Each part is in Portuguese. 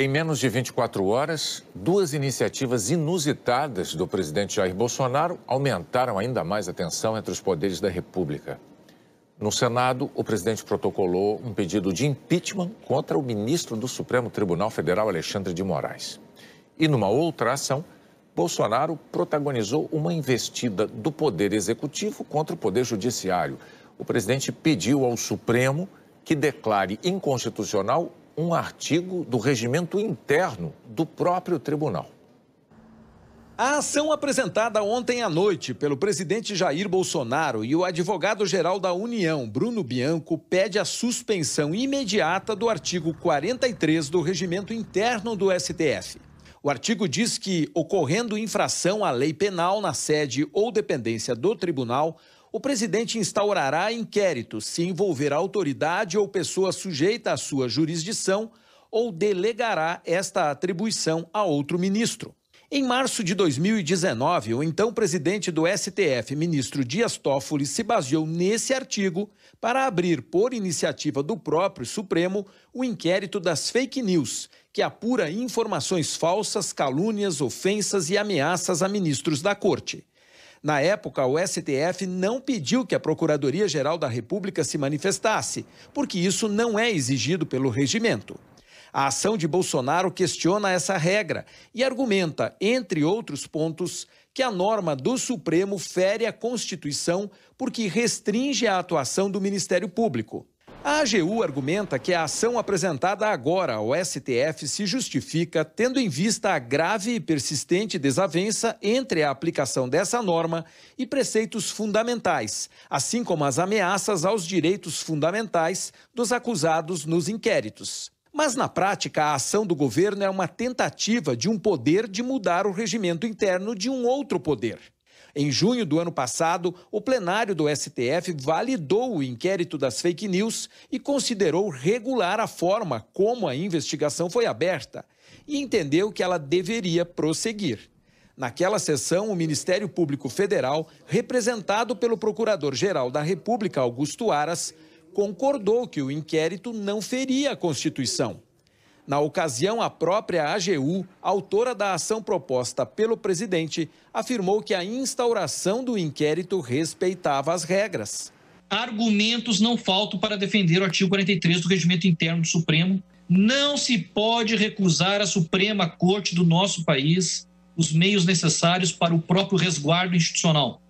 Em menos de 24 horas, duas iniciativas inusitadas do presidente Jair Bolsonaro aumentaram ainda mais a tensão entre os poderes da República. No Senado, o presidente protocolou um pedido de impeachment contra o ministro do Supremo Tribunal Federal, Alexandre de Moraes. E numa outra ação, Bolsonaro protagonizou uma investida do Poder Executivo contra o Poder Judiciário. O presidente pediu ao Supremo que declare inconstitucional um artigo do regimento interno do próprio tribunal. A ação apresentada ontem à noite pelo presidente Jair Bolsonaro e o advogado-geral da União, Bruno Bianco, pede a suspensão imediata do artigo 43 do regimento interno do STF. O artigo diz que, ocorrendo infração à lei penal na sede ou dependência do tribunal, o presidente instaurará inquérito se envolver autoridade ou pessoa sujeita à sua jurisdição ou delegará esta atribuição a outro ministro. Em março de 2019, o então presidente do STF, ministro Dias Toffoli, se baseou nesse artigo para abrir, por iniciativa do próprio Supremo, o inquérito das fake news, que apura informações falsas, calúnias, ofensas e ameaças a ministros da corte. Na época, o STF não pediu que a Procuradoria-Geral da República se manifestasse, porque isso não é exigido pelo regimento. A ação de Bolsonaro questiona essa regra e argumenta, entre outros pontos, que a norma do Supremo fere a Constituição porque restringe a atuação do Ministério Público. A AGU argumenta que a ação apresentada agora ao STF se justifica tendo em vista a grave e persistente desavença entre a aplicação dessa norma e preceitos fundamentais, assim como as ameaças aos direitos fundamentais dos acusados nos inquéritos. Mas, na prática, a ação do governo é uma tentativa de um poder de mudar o regimento interno de um outro poder. Em junho do ano passado, o plenário do STF validou o inquérito das fake news e considerou regular a forma como a investigação foi aberta e entendeu que ela deveria prosseguir. Naquela sessão, o Ministério Público Federal, representado pelo Procurador-Geral da República, Augusto Aras, concordou que o inquérito não feria a Constituição. Na ocasião, a própria AGU, autora da ação proposta pelo presidente, afirmou que a instauração do inquérito respeitava as regras. Argumentos não faltam para defender o artigo 43 do Regimento Interno do Supremo. Não se pode recusar à Suprema Corte do nosso país os meios necessários para o próprio resguardo institucional.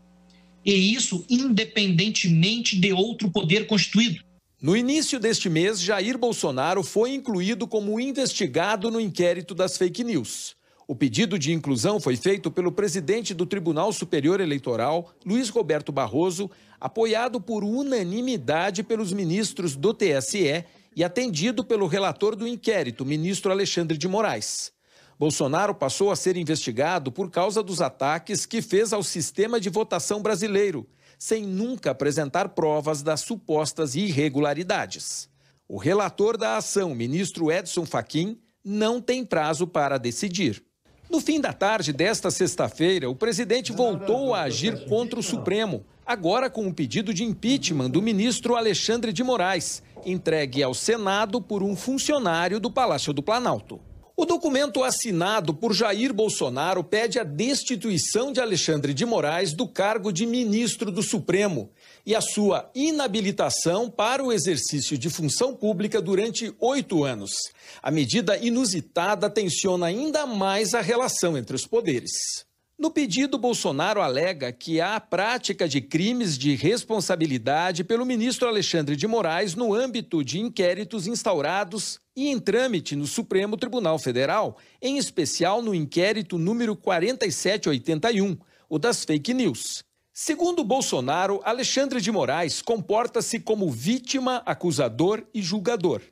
E isso independentemente de outro poder constituído. No início deste mês, Jair Bolsonaro foi incluído como investigado no inquérito das fake news. O pedido de inclusão foi feito pelo presidente do Tribunal Superior Eleitoral, Luiz Roberto Barroso, apoiado por unanimidade pelos ministros do TSE e atendido pelo relator do inquérito, ministro Alexandre de Moraes. Bolsonaro passou a ser investigado por causa dos ataques que fez ao sistema de votação brasileiro sem nunca apresentar provas das supostas irregularidades. O relator da ação, ministro Edson Fachin, não tem prazo para decidir. No fim da tarde desta sexta-feira, o presidente voltou a agir contra o Supremo, agora com um pedido de impeachment do ministro Alexandre de Moraes, entregue ao Senado por um funcionário do Palácio do Planalto. O documento assinado por Jair Bolsonaro pede a destituição de Alexandre de Moraes do cargo de ministro do Supremo e a sua inabilitação para o exercício de função pública durante oito anos. A medida inusitada tensiona ainda mais a relação entre os poderes. No pedido, Bolsonaro alega que há prática de crimes de responsabilidade pelo ministro Alexandre de Moraes no âmbito de inquéritos instaurados e em trâmite no Supremo Tribunal Federal, em especial no inquérito número 4781, o das fake news. Segundo Bolsonaro, Alexandre de Moraes comporta-se como vítima, acusador e julgador.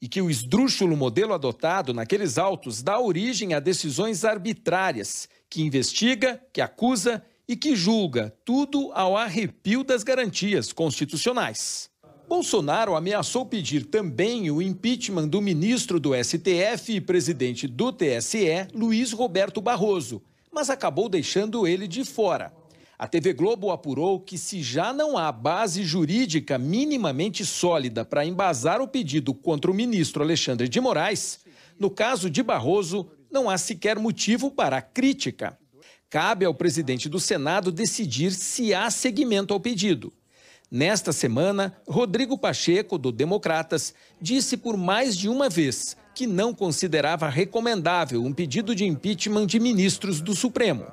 E que o esdrúxulo modelo adotado naqueles autos dá origem a decisões arbitrárias, que investiga, que acusa e que julga, tudo ao arrepio das garantias constitucionais. Bolsonaro ameaçou pedir também o impeachment do ministro do STF e presidente do TSE, Luiz Roberto Barroso, mas acabou deixando ele de fora. A TV Globo apurou que, se já não há base jurídica minimamente sólida para embasar o pedido contra o ministro Alexandre de Moraes, no caso de Barroso, não há sequer motivo para crítica. Cabe ao presidente do Senado decidir se há seguimento ao pedido. Nesta semana, Rodrigo Pacheco, do Democratas, disse por mais de uma vez que não considerava recomendável um pedido de impeachment de ministros do Supremo.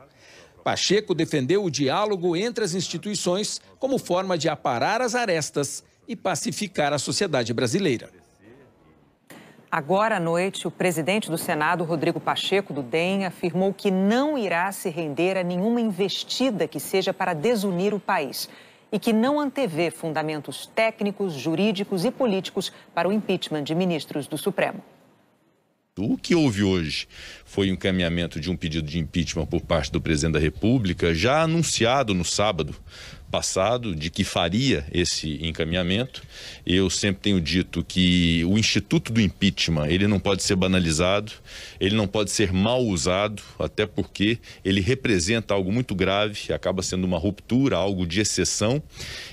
Pacheco defendeu o diálogo entre as instituições como forma de aparar as arestas e pacificar a sociedade brasileira. Agora à noite, o presidente do Senado, Rodrigo Pacheco do DEM, afirmou que não irá se render a nenhuma investida que seja para desunir o país e que não antevê fundamentos técnicos, jurídicos e políticos para o impeachment de ministros do Supremo. O que houve hoje foi o encaminhamento de um pedido de impeachment por parte do presidente da República, já anunciado no sábado passado de que faria esse encaminhamento. Eu sempre tenho dito que o instituto do impeachment, ele não pode ser banalizado, ele não pode ser mal usado, até porque ele representa algo muito grave, acaba sendo uma ruptura, algo de exceção,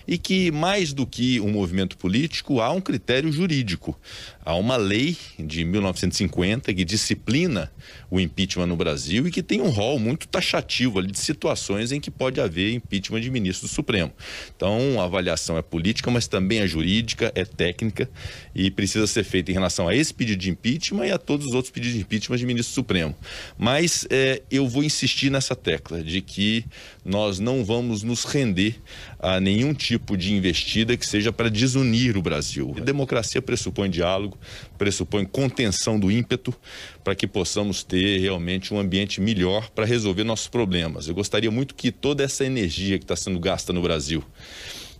e que mais do que um movimento político, há um critério jurídico. Há uma lei de 1950 que disciplina o impeachment no Brasil e que tem um rol muito taxativo ali de situações em que pode haver impeachment de ministros do Supremo. Então, a avaliação é política, mas também é jurídica, é técnica e precisa ser feita em relação a esse pedido de impeachment e a todos os outros pedidos de impeachment de ministro Supremo. Mas é, eu vou insistir nessa tecla de que nós não vamos nos render a nenhum tipo de investida que seja para desunir o Brasil. A democracia pressupõe diálogo, pressupõe contenção do ímpeto, para que possamos ter realmente um ambiente melhor para resolver nossos problemas. Eu gostaria muito que toda essa energia que está sendo gasta no Brasil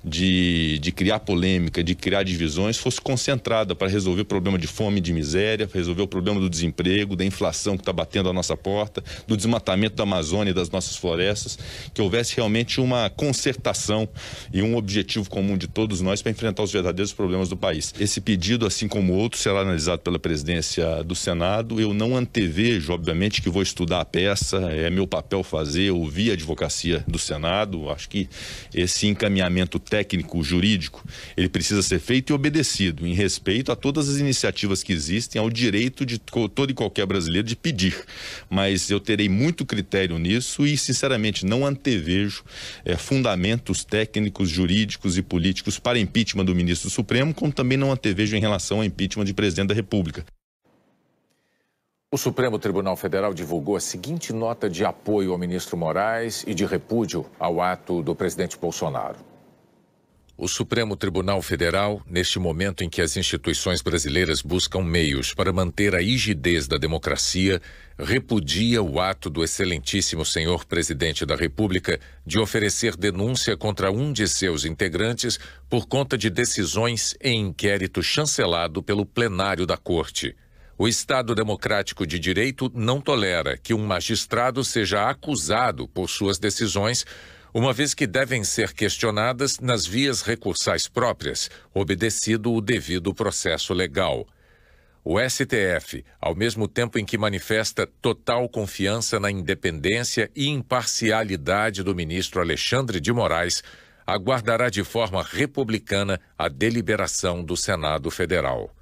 de, de criar polêmica, de criar divisões, fosse concentrada para resolver o problema de fome, de miséria, resolver o problema do desemprego, da inflação que está batendo à nossa porta, do desmatamento da Amazônia e das nossas florestas, que houvesse realmente uma concertação e um objetivo comum de todos nós para enfrentar os verdadeiros problemas do país. Esse pedido, assim como outros, será analisado pela presidência do Senado. Eu não antevejo, obviamente, que vou estudar a peça, é meu papel fazer, ouvir a advocacia do Senado. Acho que esse encaminhamento técnico, jurídico, ele precisa ser feito e obedecido em respeito a todas as iniciativas que existem, ao direito de todo e qualquer brasileiro de pedir. Mas eu terei muito critério nisso e, sinceramente, não antevejo é, fundamentos técnicos, jurídicos e políticos para impeachment do ministro Supremo, como também não antevejo em relação à impeachment de presidente da República. O Supremo Tribunal Federal divulgou a seguinte nota de apoio ao ministro Moraes e de repúdio ao ato do presidente Bolsonaro. O Supremo Tribunal Federal, neste momento em que as instituições brasileiras buscam meios para manter a rigidez da democracia, repudia o ato do excelentíssimo senhor presidente da República de oferecer denúncia contra um de seus integrantes por conta de decisões em inquérito chancelado pelo plenário da Corte. O Estado Democrático de Direito não tolera que um magistrado seja acusado por suas decisões uma vez que devem ser questionadas nas vias recursais próprias, obedecido o devido processo legal. O STF, ao mesmo tempo em que manifesta total confiança na independência e imparcialidade do ministro Alexandre de Moraes, aguardará de forma republicana a deliberação do Senado Federal.